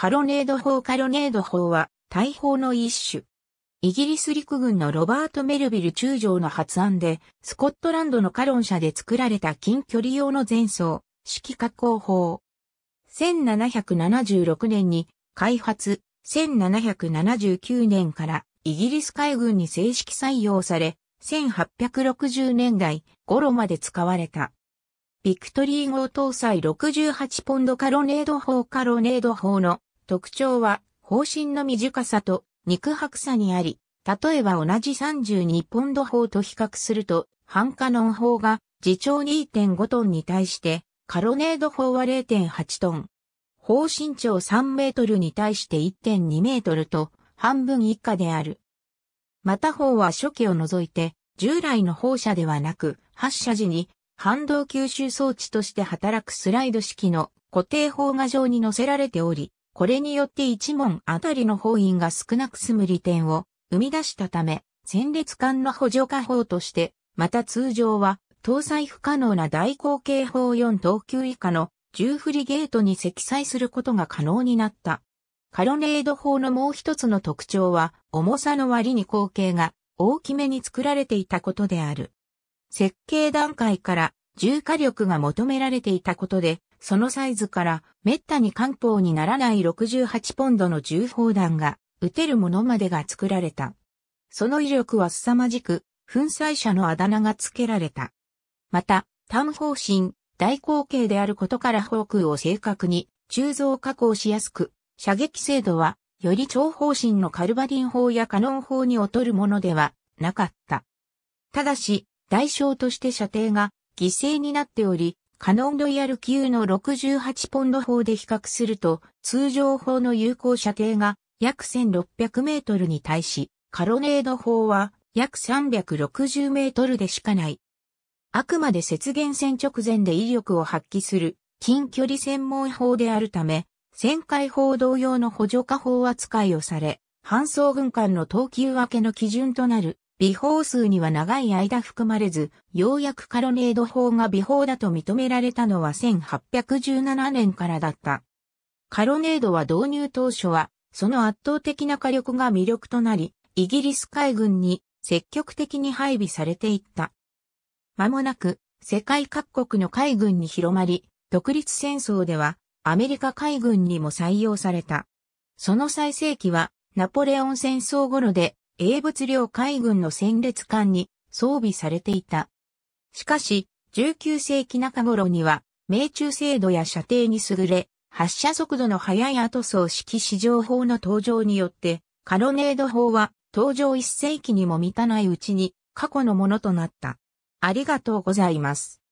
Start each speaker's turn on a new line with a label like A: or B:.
A: カロネード砲カロネード砲は大砲の一種。イギリス陸軍のロバート・メルビル中将の発案で、スコットランドのカロン社で作られた近距離用の前奏、式加工砲。1776年に開発、1779年からイギリス海軍に正式採用され、1860年代頃まで使われた。ビクトリー号搭載68ポンドカロネード砲カロネード砲の特徴は、方針の短さと肉薄さにあり、例えば同じ32ポンド砲と比較すると、半カノン砲が自長2.5トンに対して、カロネード砲は0.8トン。方針長3メートルに対して1.2メートルと半分以下である。また砲は初期を除いて、従来の放射ではなく、発射時に反動吸収装置として働くスライド式の固定砲画上に載せられており、これによって一門あたりの法院が少なく済む利点を生み出したため、戦列間の補助化法として、また通常は、搭載不可能な大口径砲4等級以下の重フリゲートに積載することが可能になった。カロネード砲のもう一つの特徴は、重さの割に口径が大きめに作られていたことである。設計段階から重火力が求められていたことで、そのサイズから滅多に漢方にならない68ポンドの銃砲弾が撃てるものまでが作られた。その威力は凄まじく、粉砕者のあだ名が付けられた。また、単方針、大口径であることから航空を正確に鋳造加工しやすく、射撃精度は、より長方針のカルバリン砲やカノン砲に劣るものではなかった。ただし、代償として射程が犠牲になっており、カノンロイヤル級の68ポンド砲で比較すると、通常砲の有効射程が約1600メートルに対し、カロネード砲は約360メートルでしかない。あくまで雪原戦直前で威力を発揮する近距離専門砲であるため、旋回砲同様の補助化砲扱いをされ、搬送軍艦の等級分けの基準となる微法数には長い間含まれず、ようやくカロネード法が微法だと認められたのは1817年からだった。カロネードは導入当初は、その圧倒的な火力が魅力となり、イギリス海軍に積極的に配備されていった。間もなく、世界各国の海軍に広まり、独立戦争では、アメリカ海軍にも採用された。その最盛期は、ナポレオン戦争頃で、英仏領海軍の戦列艦に装備されていた。しかし、19世紀中頃には、命中精度や射程に優れ、発射速度の速い後装式試乗法の登場によって、カロネード法は登場1世紀にも満たないうちに過去のものとなった。ありがとうございます。